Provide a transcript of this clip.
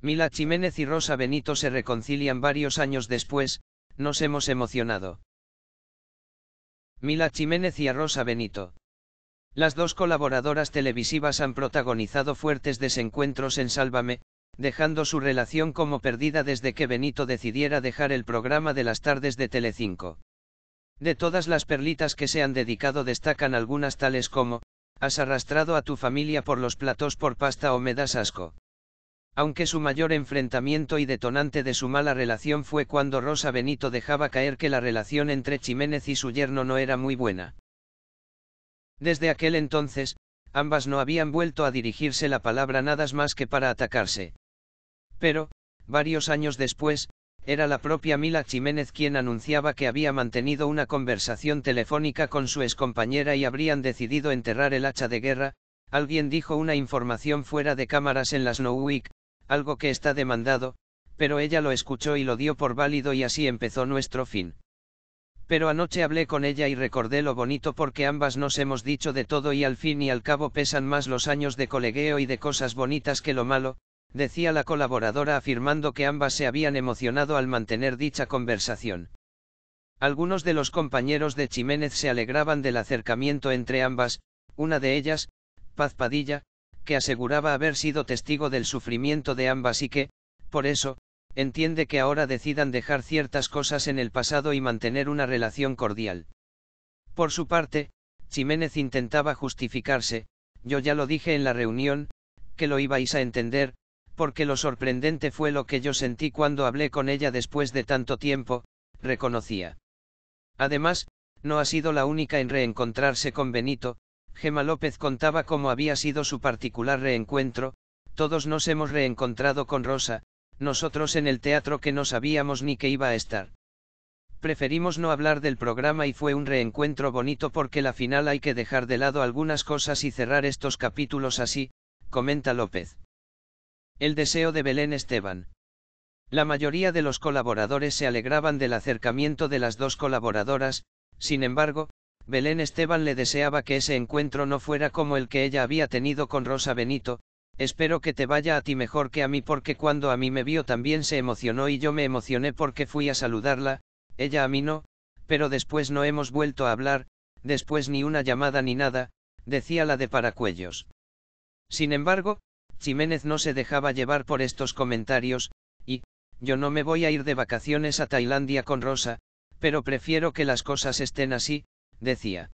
Mila Jiménez y Rosa Benito se reconcilian varios años después, nos hemos emocionado. Mila Jiménez y a Rosa Benito. Las dos colaboradoras televisivas han protagonizado fuertes desencuentros en Sálvame, dejando su relación como perdida desde que Benito decidiera dejar el programa de las tardes de Telecinco. De todas las perlitas que se han dedicado destacan algunas tales como, has arrastrado a tu familia por los platos por pasta o me das asco aunque su mayor enfrentamiento y detonante de su mala relación fue cuando Rosa Benito dejaba caer que la relación entre Jiménez y su yerno no era muy buena. Desde aquel entonces, ambas no habían vuelto a dirigirse la palabra nada más que para atacarse. Pero, varios años después, era la propia Mila Jiménez quien anunciaba que había mantenido una conversación telefónica con su excompañera y habrían decidido enterrar el hacha de guerra, alguien dijo una información fuera de cámaras en las Nowick, algo que está demandado, pero ella lo escuchó y lo dio por válido y así empezó nuestro fin. Pero anoche hablé con ella y recordé lo bonito porque ambas nos hemos dicho de todo y al fin y al cabo pesan más los años de colegueo y de cosas bonitas que lo malo, decía la colaboradora afirmando que ambas se habían emocionado al mantener dicha conversación. Algunos de los compañeros de Jiménez se alegraban del acercamiento entre ambas, una de ellas, Paz Padilla, que aseguraba haber sido testigo del sufrimiento de ambas y que, por eso, entiende que ahora decidan dejar ciertas cosas en el pasado y mantener una relación cordial. Por su parte, Jiménez intentaba justificarse, yo ya lo dije en la reunión, que lo ibais a entender, porque lo sorprendente fue lo que yo sentí cuando hablé con ella después de tanto tiempo, reconocía. Además, no ha sido la única en reencontrarse con Benito, Gema López contaba cómo había sido su particular reencuentro, todos nos hemos reencontrado con Rosa, nosotros en el teatro que no sabíamos ni que iba a estar. Preferimos no hablar del programa y fue un reencuentro bonito porque la final hay que dejar de lado algunas cosas y cerrar estos capítulos así, comenta López. El deseo de Belén Esteban. La mayoría de los colaboradores se alegraban del acercamiento de las dos colaboradoras, sin embargo, Belén Esteban le deseaba que ese encuentro no fuera como el que ella había tenido con Rosa Benito, espero que te vaya a ti mejor que a mí porque cuando a mí me vio también se emocionó y yo me emocioné porque fui a saludarla, ella a mí no, pero después no hemos vuelto a hablar, después ni una llamada ni nada, decía la de Paracuellos. Sin embargo, Jiménez no se dejaba llevar por estos comentarios, y, yo no me voy a ir de vacaciones a Tailandia con Rosa, pero prefiero que las cosas estén así, decía,